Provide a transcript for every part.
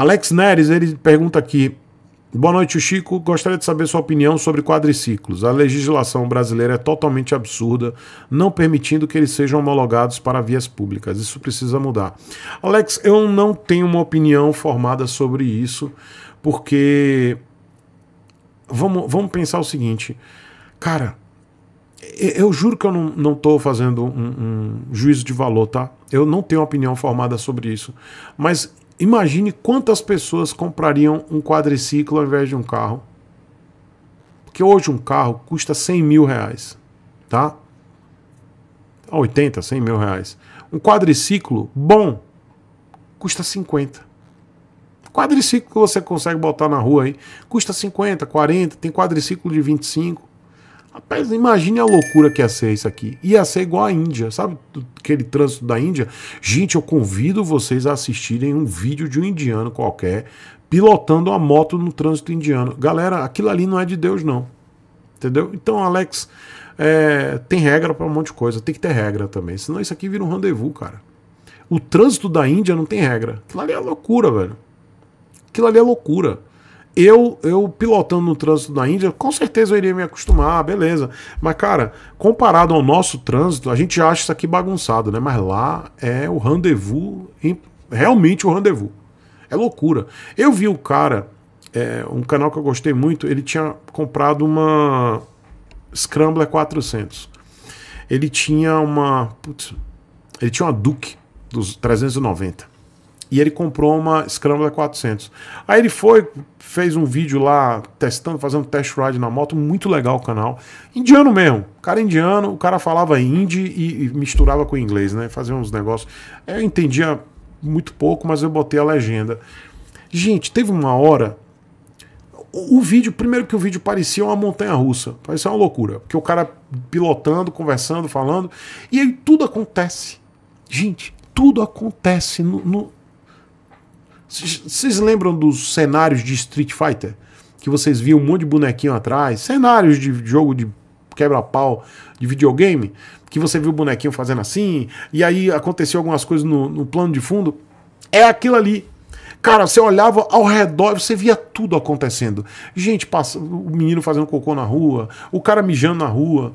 Alex Neres, ele pergunta aqui. Boa noite, Chico. Gostaria de saber sua opinião sobre quadriciclos. A legislação brasileira é totalmente absurda, não permitindo que eles sejam homologados para vias públicas. Isso precisa mudar. Alex, eu não tenho uma opinião formada sobre isso, porque vamos, vamos pensar o seguinte, cara. Eu juro que eu não estou fazendo um, um juízo de valor, tá? Eu não tenho opinião formada sobre isso. Mas Imagine quantas pessoas comprariam um quadriciclo ao invés de um carro. Porque hoje um carro custa 100 mil reais, tá? 80, ah, 100 mil reais. Um quadriciclo bom custa 50. Quadriciclo que você consegue botar na rua aí custa 50, 40, tem quadriciclo de 25. Rapaz, imagine a loucura que ia ser isso aqui. Ia ser igual à Índia, sabe aquele trânsito da Índia? Gente, eu convido vocês a assistirem um vídeo de um indiano qualquer pilotando a moto no trânsito indiano. Galera, aquilo ali não é de Deus, não. Entendeu? Então, Alex, é, tem regra para um monte de coisa. Tem que ter regra também. Senão isso aqui vira um rendezvous, cara. O trânsito da Índia não tem regra. Aquilo ali é loucura, velho. Aquilo ali é loucura. Eu, eu pilotando no trânsito da Índia, com certeza eu iria me acostumar, beleza. Mas, cara, comparado ao nosso trânsito, a gente acha isso aqui bagunçado, né? Mas lá é o rendezvous, realmente o rendezvous. É loucura. Eu vi o cara, é, um canal que eu gostei muito, ele tinha comprado uma Scrambler 400. Ele tinha uma. Putz, ele tinha uma Duke dos 390 e ele comprou uma Scrambler 400. Aí ele foi, fez um vídeo lá testando, fazendo test ride na moto, muito legal o canal. Indiano mesmo, cara indiano, o cara falava hindi e, e misturava com inglês, né? Fazia uns negócios. É, eu entendia muito pouco, mas eu botei a legenda. Gente, teve uma hora. O, o vídeo, primeiro que o vídeo parecia uma montanha russa, parecia uma loucura, porque o cara pilotando, conversando, falando, e aí tudo acontece. Gente, tudo acontece no, no vocês lembram dos cenários de Street Fighter? Que vocês viam um monte de bonequinho atrás, cenários de jogo de quebra-pau de videogame, que você viu o bonequinho fazendo assim, e aí aconteceu algumas coisas no, no plano de fundo. É aquilo ali, Cara, você olhava ao redor, você via tudo acontecendo. Gente, passa, o menino fazendo cocô na rua, o cara mijando na rua.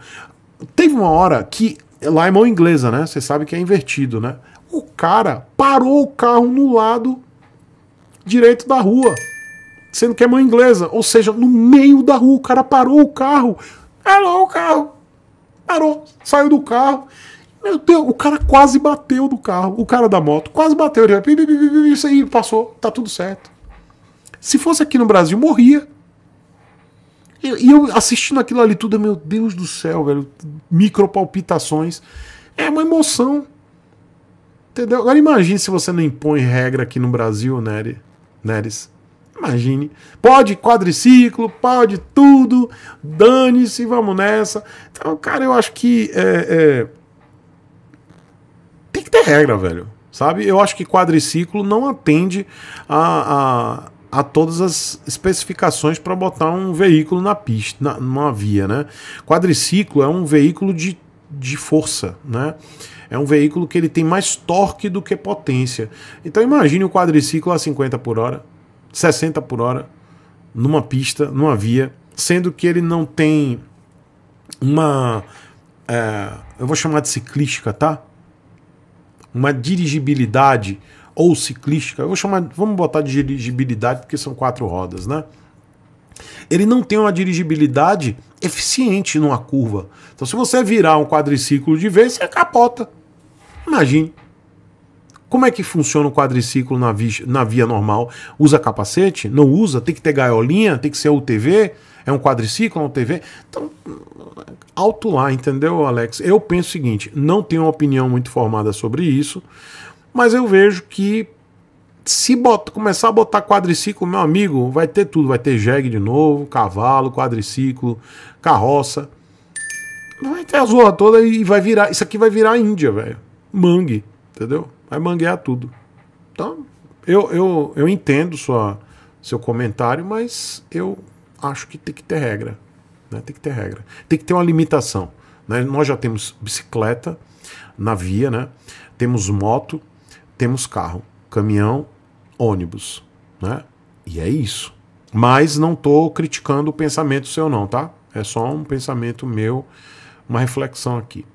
Teve uma hora que. Lá é mão inglesa, né? Você sabe que é invertido, né? O cara parou o carro no lado direito da rua, sendo que é mão inglesa. Ou seja, no meio da rua, o cara parou o carro. Parou o carro. Parou, saiu do carro. Meu Deus, o cara quase bateu do carro. O cara da moto quase bateu. Ele isso aí passou, tá tudo certo. Se fosse aqui no Brasil, morria. E eu assistindo aquilo ali tudo, meu Deus do céu, velho. Micropalpitações. É uma emoção. Entendeu? Agora imagine se você não impõe regra aqui no Brasil, Nery. Né? Neres. Imagine. Pode quadriciclo, pode tudo, dane-se, vamos nessa. Então, cara, eu acho que. É, é... Tem que ter regra, velho. Sabe? Eu acho que quadriciclo não atende a, a, a todas as especificações para botar um veículo na pista, na, numa via, né? Quadriciclo é um veículo de de força, né? É um veículo que ele tem mais torque do que potência. Então imagine o um quadriciclo a 50 por hora, 60 por hora, numa pista, numa via, sendo que ele não tem uma. É, eu vou chamar de ciclística, tá? Uma dirigibilidade ou ciclística. Eu vou chamar. Vamos botar de dirigibilidade porque são quatro rodas, né? ele não tem uma dirigibilidade eficiente numa curva. Então, se você virar um quadriciclo de vez, você capota. Imagine. Como é que funciona o quadriciclo na via, na via normal? Usa capacete? Não usa? Tem que ter gaiolinha? Tem que ser UTV? É um quadriciclo, é um TV? Então, alto lá, entendeu, Alex? Eu penso o seguinte: não tenho uma opinião muito formada sobre isso, mas eu vejo que se bota, começar a botar quadriciclo, meu amigo, vai ter tudo. Vai ter jegue de novo, cavalo, quadriciclo, carroça. Vai ter a zorra toda e vai virar. Isso aqui vai virar Índia, velho. Mangue, entendeu? Vai manguear tudo. Então, eu, eu, eu entendo sua, seu comentário, mas eu acho que tem que ter regra. Né? Tem que ter regra. Tem que ter uma limitação. Né? Nós já temos bicicleta na via, né? temos moto, temos carro, caminhão ônibus, né? E é isso. Mas não tô criticando o pensamento seu não, tá? É só um pensamento meu, uma reflexão aqui.